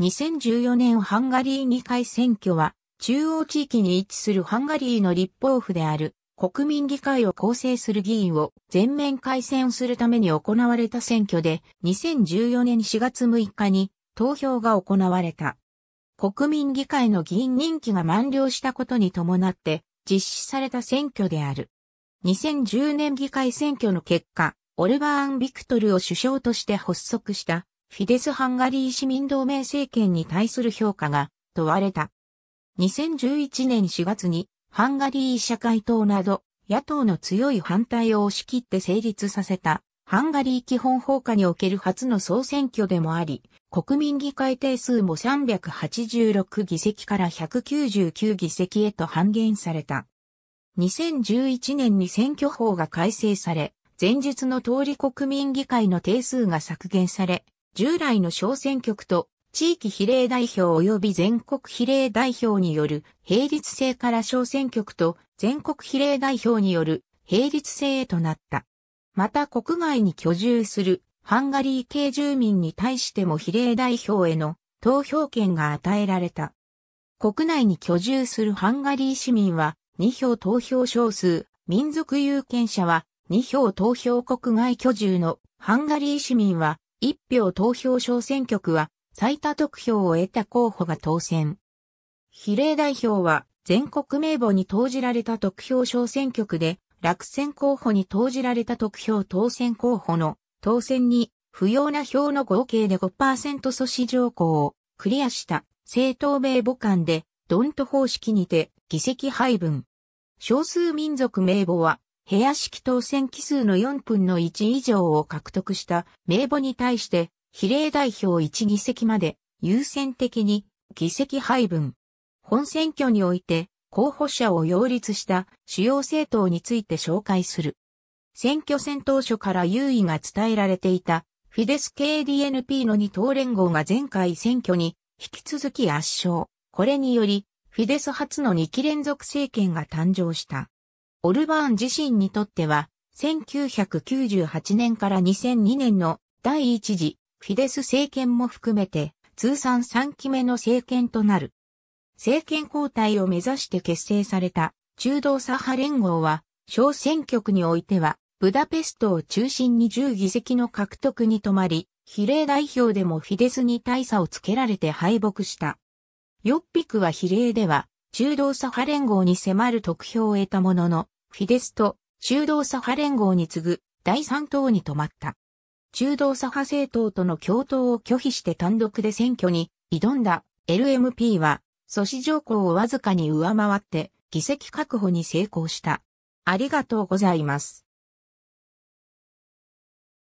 2014年ハンガリー議会選挙は、中央地域に位置するハンガリーの立法府である国民議会を構成する議員を全面改選するために行われた選挙で2014年4月6日に投票が行われた。国民議会の議員任期が満了したことに伴って実施された選挙である。2010年議会選挙の結果、オルバーン・ビクトルを首相として発足したフィデス・ハンガリー市民同盟政権に対する評価が問われた。2011年4月にハンガリー社会党など野党の強い反対を押し切って成立させたハンガリー基本法下における初の総選挙でもあり、国民議会定数も386議席から199議席へと半減された。2011年に選挙法が改正され、前日の通り国民議会の定数が削減され、従来の小選挙区と地域比例代表及び全国比例代表による並立制から小選挙区と全国比例代表による並立制へとなった。また国外に居住するハンガリー系住民に対しても比例代表への投票権が与えられた。国内に居住するハンガリー市民は2票投票少数、民族有権者は2票投票国外居住のハンガリー市民は一票投票小選挙区は最多得票を得た候補が当選。比例代表は全国名簿に投じられた得票小選挙区で落選候補に投じられた得票当選候補の当選に不要な票の合計で5%阻止条項をクリアした政党名簿間でドント方式にて議席配分。少数民族名簿は部屋式当選期数の4分の1以上を獲得した名簿に対して、比例代表1議席まで優先的に議席配分。本選挙において候補者を擁立した主要政党について紹介する。選挙戦当初から優位が伝えられていたフィデス KDNP の二党連合が前回選挙に引き続き圧勝。これによりフィデス初の2期連続政権が誕生した。オルバーン自身にとっては、1998年から2002年の第一次フィデス政権も含めて通算3期目の政権となる。政権交代を目指して結成された中道左派連合は小選挙区においてはブダペストを中心に10議席の獲得に止まり、比例代表でもフィデスに大差をつけられて敗北した。ヨッピクは比例では中道左派連合に迫る得票を得たものの、フィデスと中道左派連合に次ぐ第3党に止まった。中道左派政党との共闘を拒否して単独で選挙に挑んだ LMP は、阻止条項をわずかに上回って議席確保に成功した。ありがとうございます。